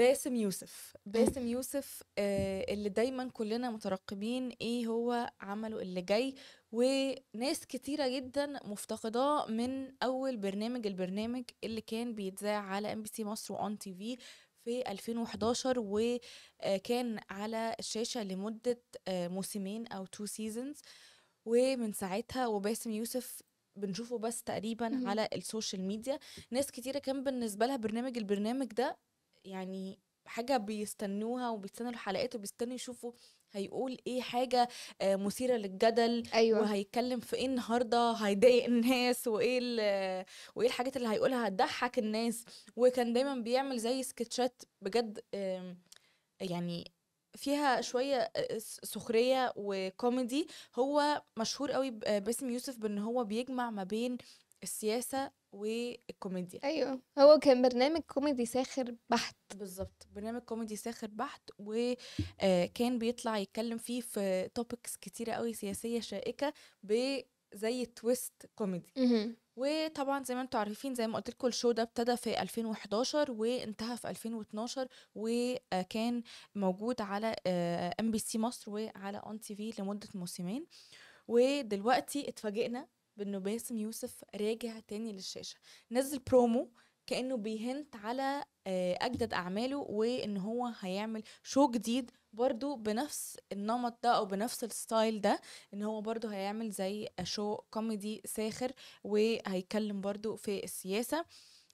باسم يوسف باسم يوسف آه اللي دايما كلنا مترقبين ايه هو عمله اللي جاي وناس كتيره جدا مفتقداه من اول برنامج البرنامج اللي كان بيتذاع على ام بي سي مصر وان تي في في 2011 وكان على الشاشه لمده آه، موسمين او تو سيزونز ومن ساعتها وباسم يوسف بنشوفه بس تقريبا على السوشيال ميديا ناس كتيرة كان بالنسبة لها برنامج البرنامج ده يعني حاجه بيستنوها وبيستنوا الحلقات وبيستنوا يشوفوا هيقول ايه حاجه آه، مثيره للجدل أيوة. وهيتكلم في ايه النهارده هيضايق الناس وايه وايه الحاجات اللي هيقولها هتضحك الناس وكان دايما بيعمل زي سكتشات بجد يعني فيها شويه آه، سخريه وكوميدي هو مشهور قوي باسم يوسف بان هو بيجمع ما بين السياسه والكوميديا ايوه هو كان برنامج كوميدي ساخر بحت بالظبط برنامج كوميدي ساخر بحت وكان آه، بيطلع يتكلم فيه في توبكس كتيره قوي سياسيه شائكه زي تويست كوميدي وطبعا زي ما انتم عارفين زي ما قلت لكم الشو ده ابتدى في 2011 وانتهى في 2012 وكان آه، موجود على ام بي سي مصر وعلى اون تي في لمده موسمين ودلوقتي اتفاجئنا بانه باسم يوسف راجع تاني للشاشه نزل برومو كانه بيهنت على آه، اجدد اعماله وان هو هيعمل شو جديد برضو بنفس النمط ده او بنفس الستايل ده ان هو برضو هيعمل زي شو كوميدي ساخر وهيتكلم برضو في السياسه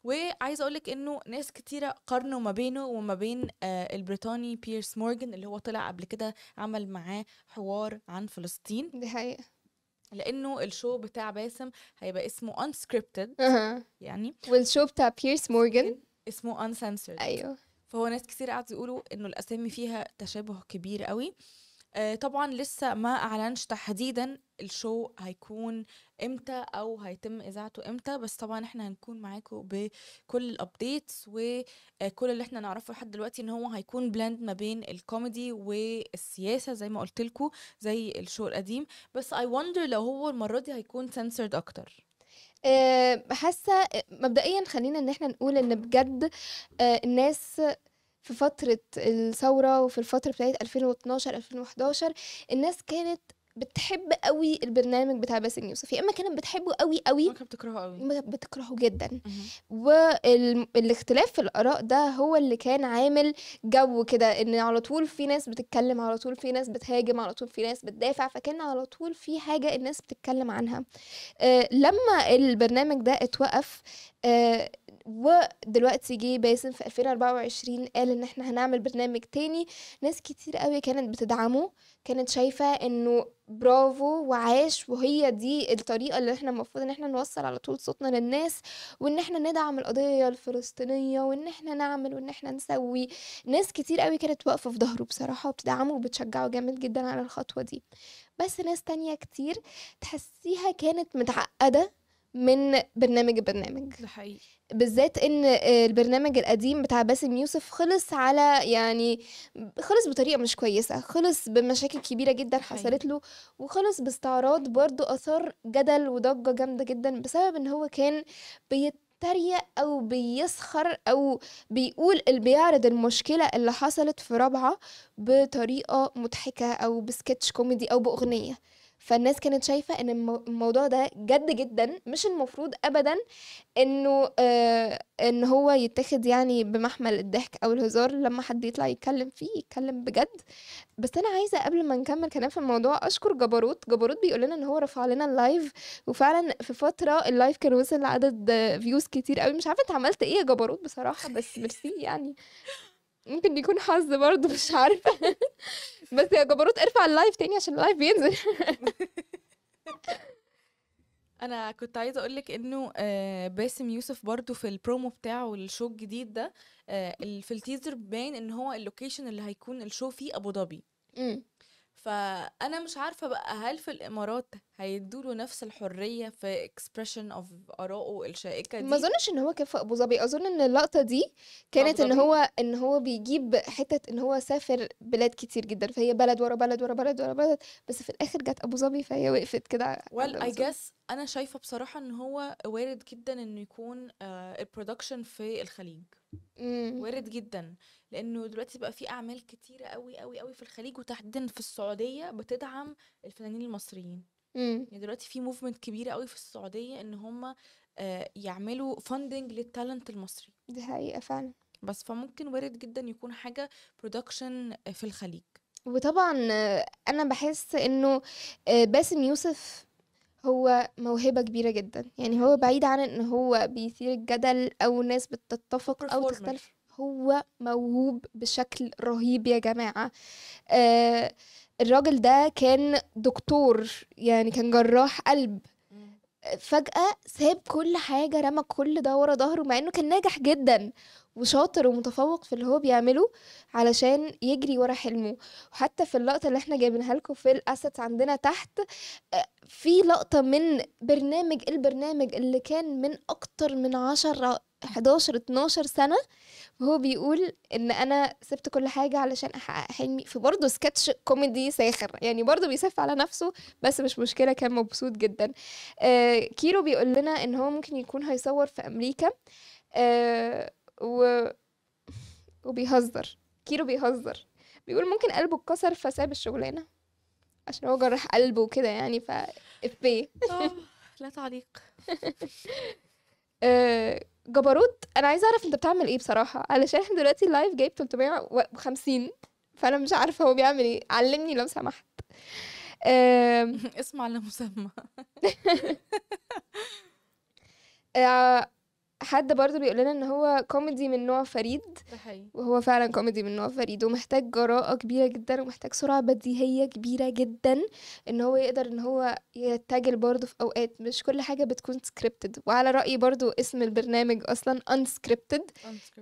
وعايزه اقولك انه ناس كتيره قارنوا ما بينه وما بين آه البريطاني بيرس مورجن اللي هو طلع قبل كده عمل معاه حوار عن فلسطين دي حقيقه لانه الشو بتاع باسم هيبقى اسمه unscripted يعني والشو بتاع بيرس مورجان اسمه uncensored ايوه فهو ناس كتير قاعده يقولوا انه الاسامي فيها تشابه كبير قوي آه، طبعا لسه ما اعلنش تحديدا الشو هيكون امتى او هيتم اذاعته امتى بس طبعا احنا هنكون معاكم بكل الابديتس وكل آه، اللي احنا نعرفه لحد دلوقتي ان هو هيكون بلاند ما بين الكوميدي والسياسه زي ما قلت زي الشو القديم بس اي وندر لو هو المره دي هيكون سنسرد اكتر آه، حاسه مبدئيا خلينا ان احنا نقول ان بجد الناس في فترة الثورة وفي الفترة بتاعت 2012 2011 الناس كانت بتحب قوي البرنامج بتاع باسم يوسف يا اما كانت بتحبه قوي قوي كانت بتكرهه قوي ما كانت بتكرهه جدا والاختلاف في الاراء ده هو اللي كان عامل جو كده ان على طول في ناس بتتكلم على طول في ناس بتهاجم على طول في ناس بتدافع فكان على طول في حاجه الناس بتتكلم عنها آه لما البرنامج ده اتوقف آه ودلوقتي جه باسم في 2024 قال ان احنا هنعمل برنامج تاني ناس كتير قوي كانت بتدعمه كانت شايفه انه برافو وعاش وهي دي الطريقه اللي احنا المفروض ان احنا نوصل على طول صوتنا للناس وان احنا ندعم القضيه الفلسطينيه وان احنا نعمل وان احنا نسوي ناس كتير قوي كانت واقفه في ظهره بصراحه وبتدعمه وبتشجعه جامد جدا على الخطوه دي بس ناس تانية كتير تحسيها كانت متعقده من برنامج البرنامج بالذات ان آه، البرنامج القديم بتاع باسم يوسف خلص على يعني خلص بطريقه مش كويسه خلص بمشاكل كبيره جدا حصلت له وخلص باستعراض برضو اثار جدل وضجه جامده جدا بسبب ان هو كان بيتريق او بيسخر او بيقول بيعرض المشكله اللي حصلت في رابعه بطريقه مضحكه او بسكتش كوميدي او باغنيه فالناس كانت شايفه ان الموضوع ده جد جدا مش المفروض ابدا انه آه ان هو يتاخد يعني بمحمل الضحك او الهزار لما حد يطلع يتكلم فيه يتكلم بجد بس انا عايزه قبل ما نكمل كلام في الموضوع اشكر جبروت جبروت بيقول لنا ان هو رفع لنا اللايف وفعلا في فتره اللايف كان وصل لعدد فيوز كتير قوي مش عارفه انت عملت ايه يا جبروت بصراحه بس ميرسي يعني ممكن يكون حظ برضه مش عارفه بس يا جبروت ارفع اللايف تاني عشان اللايف بينزل انا كنت عايزه اقول لك انه آه، باسم يوسف برضو في البرومو بتاعه للشو الجديد ده آه، في التيزر باين ان هو اللوكيشن اللي هيكون الشو فيه ابو ظبي فانا مش عارفه بقى هل في الامارات هيدوا له نفس الحريه في اكسبريشن اوف ارائه الشائكه دي ما اظنش ان هو كان في ابو ظبي اظن ان اللقطه دي كانت ان هو ان هو بيجيب حته ان هو سافر بلاد كتير جدا فهي بلد ورا بلد ورا بلد ورا بلد بس في الاخر جت ابو ظبي فهي وقفت كده well, اي جس انا شايفه بصراحه ان هو وارد جدا انه يكون البرودكشن آه، في الخليج مم. وارد جدا لانه دلوقتي بقى في اعمال كتيره قوي قوي قوي في الخليج وتحديدا في السعوديه بتدعم الفنانين المصريين مم. يعني دلوقتي في موفمنت كبيره قوي في السعوديه ان هم آه، يعملوا فاندنج للتالنت المصري دي حقيقه فعلا بس فممكن وارد جدا يكون حاجه برودكشن آه، في الخليج وطبعا آه، انا بحس انه باسم يوسف هو موهبه كبيره جدا يعني هو بعيد عن ان هو بيثير الجدل او الناس بتتفق او تختلف هو موهوب بشكل رهيب يا جماعه آه الراجل ده كان دكتور يعني كان جراح قلب فجأة ساب كل حاجة رمى كل ده ورا ظهره مع انه كان ناجح جدا وشاطر ومتفوق في اللي هو بيعمله علشان يجري ورا حلمه وحتى في اللقطة اللي احنا جايبينها لكم في الاسيتس عندنا تحت آه، في لقطة من برنامج البرنامج اللي كان من اكتر من عشر 11 12 سنه وهو بيقول ان انا سبت كل حاجه علشان احقق حلمي في برضه سكتش كوميدي ساخر يعني برضه بيسف على نفسه بس مش مشكله كان مبسوط جدا آه كيرو بيقول لنا ان هو ممكن يكون هيصور في امريكا آه و... وبيهزر كيرو بيهزر بيقول ممكن قلبه اتكسر فساب الشغلانه عشان هو جرح قلبه وكده يعني ف افيه لا تعليق آه، جبروت انا عايزه اعرف انت بتعمل ايه بصراحه علشان احنا دلوقتي اللايف جايب 350 فانا مش عارفه هو بيعمل ايه علمني لو سمحت اسمع مسمى آه، حد برضه بيقول لنا ان هو كوميدي من نوع فريد وهو فعلا كوميدي من نوع فريد ومحتاج جراءه كبيره جدا ومحتاج سرعه بديهيه كبيره جدا ان هو يقدر ان هو يتجل برضه في اوقات مش كل حاجه بتكون سكريبتد وعلى رايي برضه اسم البرنامج اصلا انسكريبتد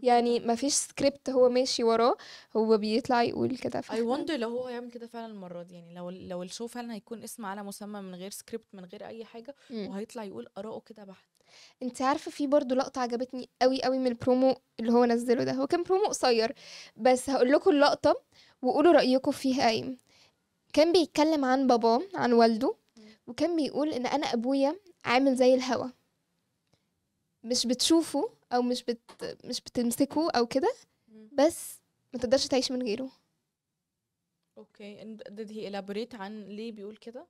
يعني مفيش سكريبت هو ماشي وراه هو بيطلع يقول كده فعلا اي وندر لو هو يعمل كده فعلا المره دي يعني لو لو الشو فعلا هيكون اسم على مسمى من غير سكريبت من غير اي حاجه وهيطلع يقول اراءه كده بحت انت عارفه في برضو لقطه عجبتني قوي قوي من البرومو اللي هو نزله ده هو كان برومو قصير بس هقول لكم اللقطه وقولوا رايكم فيها ايه كان بيتكلم عن باباه عن والده وكان بيقول ان انا ابويا عامل زي الهوا مش بتشوفه او مش بت مش بتمسكه او كده بس ما تقدرش تعيش من غيره اوكي okay. did he elaborate عن ليه بيقول كده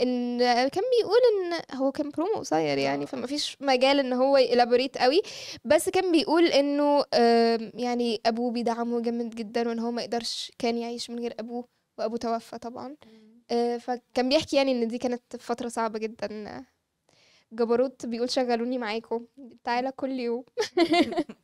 ان كان بيقول ان هو كان برومو قصير يعني آه. فما فيش مجال ان هو يلابوريت قوي بس كان بيقول انه يعني ابوه بيدعمه جامد جدا وان هو ما يقدرش كان يعيش من غير ابوه وابوه توفى طبعا آه، فكان بيحكي يعني ان دي كانت فتره صعبه جدا جبروت بيقول شغلوني معاكم تعالى كل يوم